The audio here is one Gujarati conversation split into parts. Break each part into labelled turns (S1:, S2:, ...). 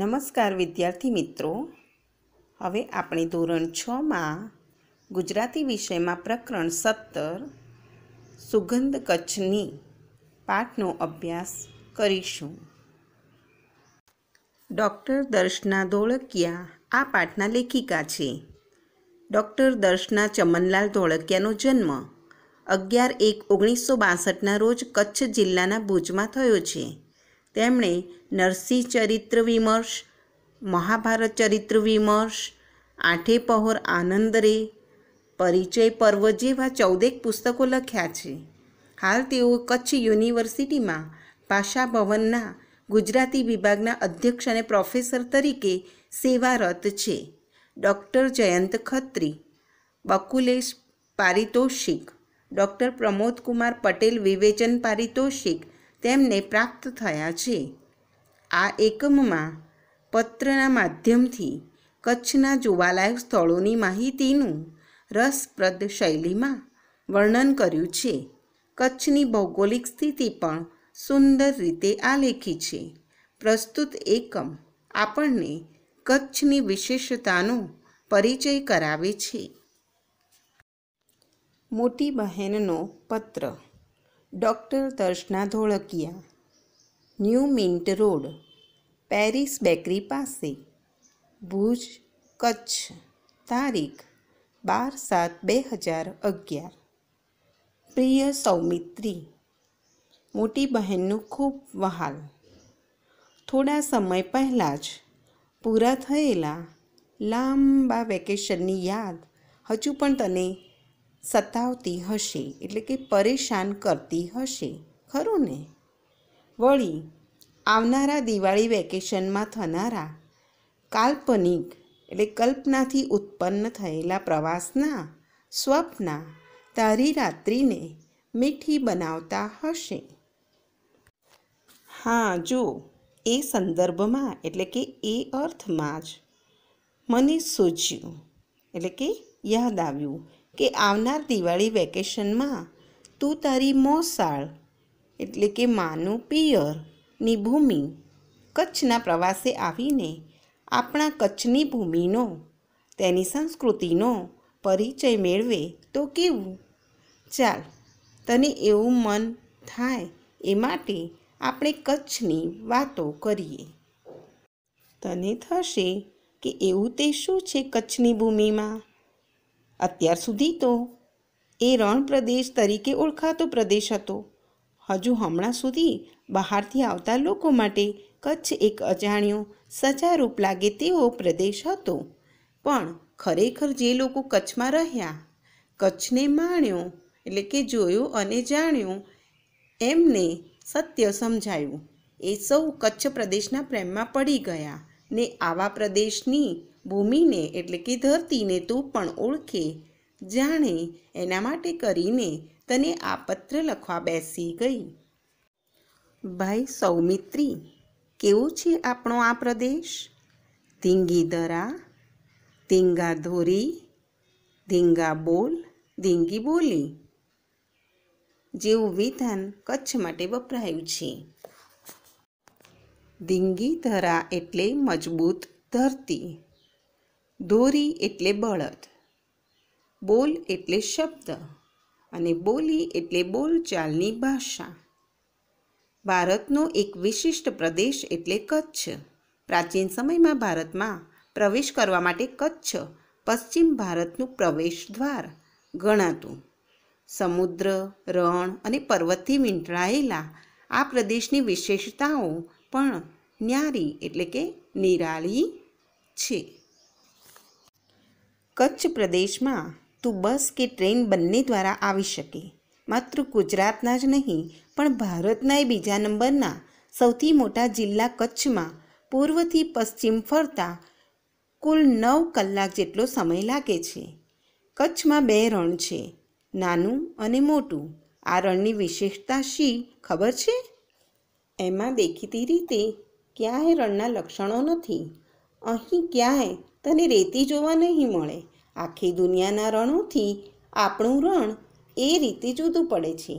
S1: નમસ્કાર વિદ્યાર્થી મિત્રો હવે આપણે ધોરણ છમાં ગુજરાતી વિષયમાં પ્રકરણ સત્તર સુગંધ કચ્છની પાઠનો અભ્યાસ કરીશું ડૉક્ટર દર્શના ધોળકિયા આ પાઠના લેખિકા છે ડૉક્ટર દર્શના ચમનલાલ ધોળકિયાનો જન્મ અગિયાર એક ઓગણીસો બાસઠના રોજ કચ્છ જિલ્લાના ભુજમાં થયો છે તેમણે નરસિંહ ચરિત્ર વિમર્શ મહાભારત ચરિત્ર વિમર્શ આઠે પહોર આનંદ રે પરિચય પર્વ જેવા ચૌદેક પુસ્તકો લખ્યા છે હાલ તેઓ કચ્છ યુનિવર્સિટીમાં ભાષા ભવનના ગુજરાતી વિભાગના અધ્યક્ષ અને પ્રોફેસર તરીકે સેવારત છે ડૉક્ટર જયંત ખત્રી બકુલેશ પારિતોષિક ડૉક્ટર પ્રમોદ કુમાર પટેલ વિવેચન પારિતોષિક તેમને પ્રાપ્ત થયા છે આ એકમમાં પત્રના માધ્યમથી કચ્છના જોવાલાયક સ્થળોની માહિતીનું રસપ્રદ શૈલીમાં વર્ણન કર્યું છે કચ્છની ભૌગોલિક સ્થિતિ પણ સુંદર રીતે આલેખી છે પ્રસ્તુત એકમ આપણને કચ્છની વિશેષતાનો પરિચય કરાવે છે મોટી બહેનનો પત્ર doctor Darshana Dholakia new mint road Paris bakery પાસે ભુજ કચ્છ તારીખ બાર સાત બે હજાર અગિયાર પ્રિય સૌમિત્રી મોટી બહેનનું ખૂબ વહાલ થોડા સમય પહેલાં જ પૂરા થયેલા લાંબા વેકેશનની યાદ હજુ પણ તને સતાવતી હશે એટલે કે પરેશાન કરતી હશે ખરું ને વળી આવનારા દિવાળી વેકેશનમાં થનારા કાલ્પનિક એટલે કલ્પનાથી ઉત્પન્ન થયેલા પ્રવાસના સ્વપ્ના તારી રાત્રિને મીઠી બનાવતા હશે હા જો એ સંદર્ભમાં એટલે કે એ અર્થમાં જ મને સૂચ્યું એટલે કે યાદ આવ્યું કે આવનાર દિવાળી વેકેશનમાં તું તારી મોસાળ એટલે કે માનું પિયરની ભૂમિ કચ્છના પ્રવાસે આવીને આપણા કચ્છની ભૂમિનો તેની સંસ્કૃતિનો પરિચય મેળવે તો કેવું ચાલ તને એવું મન થાય એ માટે આપણે કચ્છની વાતો કરીએ તને થશે કે એવું તે શું છે કચ્છની ભૂમિમાં અત્યાર સુધી તો એ રણ પ્રદેશ તરીકે ઓળખાતો પ્રદેશ હતો હજુ હમણાં સુધી બહારથી આવતા લોકો માટે કચ્છ એક અજાણ્યો સજારૂપ લાગે તેવો પ્રદેશ હતો પણ ખરેખર જે લોકો કચ્છમાં રહ્યા કચ્છને માણ્યો એટલે કે જોયું અને જાણ્યું એમને સત્ય સમજાયું એ સૌ કચ્છ પ્રદેશના પ્રેમમાં પડી ગયા ને આવા પ્રદેશની ભૂમિને એટલે કે ધરતીને તું પણ ઓળખે જાણે એના માટે કરીને તને આ પત્ર લખવા બેસી ગઈ ભાઈ સૌમિત્રી કેવો છે આપણો આ પ્રદેશ ધીંગી દરા ધીંગા ધોરી ધીંગા બોલ ધીંગી બોલી જેવું વિધાન કચ્છ માટે વપરાયું છે ધીંગી ધરા એટલે મજબૂત ધરતી ધોરી એટલે બળદ બોલ એટલે શબ્દ અને બોલી એટલે બોલચાલની ભાષા ભારતનો એક વિશિષ્ટ પ્રદેશ એટલે કચ્છ પ્રાચીન સમયમાં ભારતમાં પ્રવેશ કરવા માટે કચ્છ પશ્ચિમ ભારતનું પ્રવેશ દ્વાર ગણાતું સમુદ્ર રણ અને પર્વતથી વીંટળાયેલા આ પ્રદેશની વિશેષતાઓ પણ ન્યારી એટલે કે નિરાળી છે કચ્છ પ્રદેશમાં તું બસ કે ટ્રેન બંને દ્વારા આવી શકે માત્ર ગુજરાતના જ નહીં પણ ભારતના એ બીજા નંબરના સૌથી મોટા જિલ્લા કચ્છમાં પૂર્વથી પશ્ચિમ ફરતા કુલ નવ કલાક જેટલો સમય લાગે છે કચ્છમાં બે રણ છે નાનું અને મોટું આ રણની વિશેષતા શી ખબર છે એમાં દેખીતી રીતે ક્યાંય રણના લક્ષણો નથી અહીં ક્યાંય તને રેતી જોવા નહીં મળે આખી દુનિયાના રણોથી આપણું રણ એ રીતે જુદું પડે છે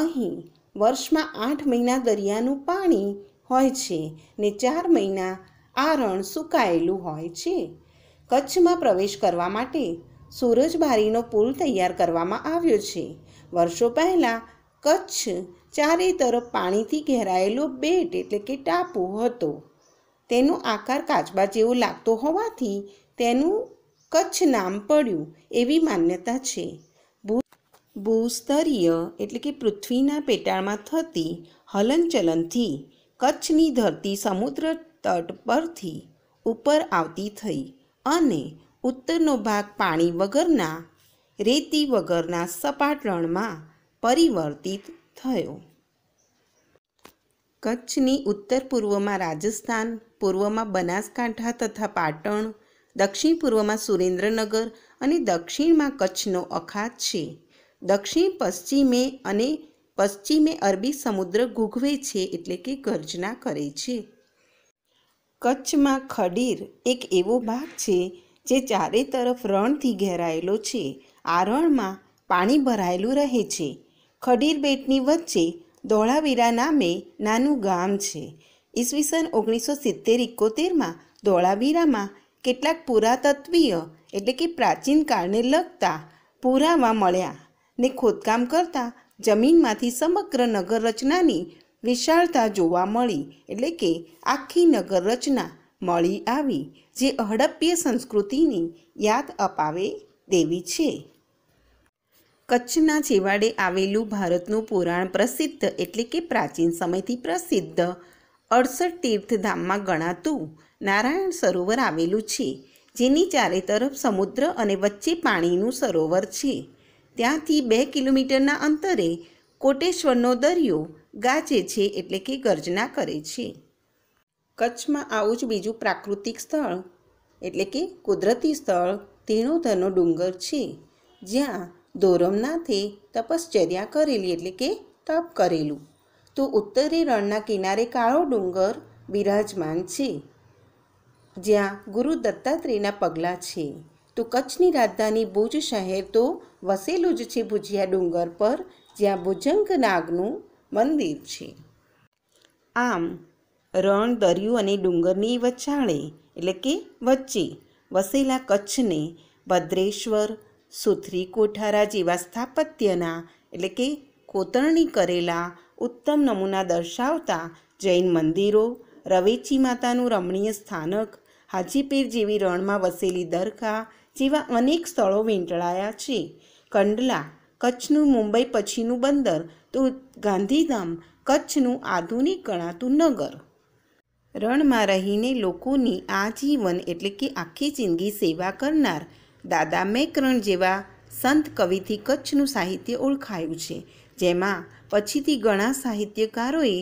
S1: અહીં વર્ષમાં આઠ મહિના દરિયાનું પાણી હોય છે ને ચાર મહિના આ રણ સુકાયેલું હોય છે કચ્છમાં પ્રવેશ કરવા માટે સૂરજબારીનો પુલ તૈયાર કરવામાં આવ્યો છે વર્ષો પહેલાં કચ્છ ચારે તરફ પાણીથી ઘેરાયેલો બેટ એટલે કે ટાપુ હતો તેનો આકાર કાચબા જેવો લાગતો હોવાથી તેનું કચ્છ નામ પડ્યું એવી માન્યતા છે ભૂસ્તરીય એટલે કે પૃથ્વીના પેટાળમાં થતી હલનચલનથી કચ્છની ધરતી સમુદ્ર તટ પરથી ઉપર આવતી થઈ અને ઉત્તરનો ભાગ પાણી વગરના રેતી વગરના સપાટ રણમાં પરિવર્તિત થયો કચ્છની ઉત્તર પૂર્વમાં રાજસ્થાન પૂર્વમાં બનાસકાંઠા તથા પાટણ દક્ષિણ પૂર્વમાં સુરેન્દ્રનગર અને દક્ષિણમાં કચ્છનો અખાત છે દક્ષિણ પશ્ચિમે અને પશ્ચિમે અરબી સમુદ્ર ગુગવે છે એટલે કે ગર્જના કરે છે કચ્છમાં ખડીર એક એવો ભાગ છે જે ચારે તરફ રણથી ઘેરાયેલો છે આ રણમાં પાણી ભરાયેલું રહે છે ખડીર બેટની વચ્ચે ધોળાવીરા નામે નાનું ગામ છે ઈસવીસન ઓગણીસો સિત્તેર એકોતેરમાં ધોળાવીરામાં કેટલાક પુરાતત્વીય એટલે કે પ્રાચીન કાળને લગતા પુરાવા મળ્યા ને ખોદકામ કરતાં જમીનમાંથી સમગ્ર નગર રચનાની વિશાળતા જોવા મળી એટલે કે આખી નગર રચના મળી આવી જે હડપ્પીય સંસ્કૃતિની યાદ અપાવે તેવી છે કચ્છના છેવાડે આવેલું ભારતનું પુરાણ પ્રસિદ્ધ એટલે કે પ્રાચીન સમયથી પ્રસિદ્ધ અડસઠ તીર્થધામમાં ગણાતું નારાયણ સરોવર આવેલું છે જેની ચારે તરફ સમુદ્ર અને વચ્ચે પાણીનું સરોવર છે ત્યાંથી બે કિલોમીટરના અંતરે કોટેશ્વરનો દરિયો ગાજે છે એટલે કે ગર્જના કરે છે કચ્છમાં આવું જ બીજું પ્રાકૃતિક સ્થળ એટલે કે કુદરતી સ્થળ ધીણોધરનો ડુંગર છે જ્યાં દોરમનાથે તપશ્ચર્યા કરેલી એટલે કે તપ કરેલું તો ઉત્તરે રણના કિનારે કાળો ડુંગર બિરાજમાન છે જ્યાં ગુરુ દત્તાત્રેયના પગલાં છે તો કચ્છની રાજધાની ભુજ શહેર તો વસેલું જ છે ભુજિયા ડુંગર પર જ્યાં ભુજંગ નાગનું મંદિર છે આમ રણ દરિયું અને ડુંગરની વચાળે એટલે કે વચ્ચે વસેલા કચ્છને ભદ્રેશ્વર સુથરી કોઠારા જેવા સ્થાપત્યના એટલે કે કોતરણી કરેલા ઉત્તમ નમૂના દર્શાવતા જૈન મંદિરો રવેચી માતાનું રમણીય સ્થાનક હાજીપીર જેવી રણમાં વસેલી દરગાહ જેવા અનેક સ્થળો વીંટળાયા છે કંડલા કચ્છનું મુંબઈ પછીનું બંદર તો ગાંધીધામ કચ્છનું આધુનિક ગણાતું નગર રણમાં રહીને લોકોની આજીવન એટલે કે આખી જિંદગી સેવા કરનાર દાદા મેકરણ જેવા સંત કવિથી કચ્છનું સાહિત્ય ઓળખાયું છે જેમાં પછીથી ઘણા સાહિત્યકારોએ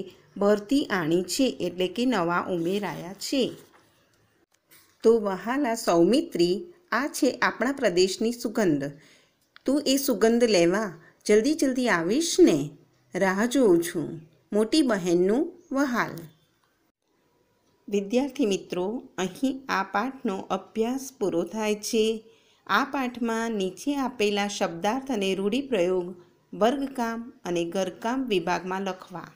S1: ભરતી આણી છે એટલે કે નવા ઉમેરાયા છે તો વહાલા સૌમિત્રી આ છે આપણા પ્રદેશની સુગંધ તું એ સુગંધ લેવા જલ્દી જલ્દી આવીશ ને રાહ જોઉં છું મોટી બહેનનું વહાલ વિદ્યાર્થી મિત્રો અહીં આ પાઠનો અભ્યાસ પૂરો થાય છે આ પાઠમાં નીચે આપેલા શબ્દાર્થ અને રૂઢિપ્રયોગ વર્ગકામ અને ઘરકામ વિભાગમાં લખવા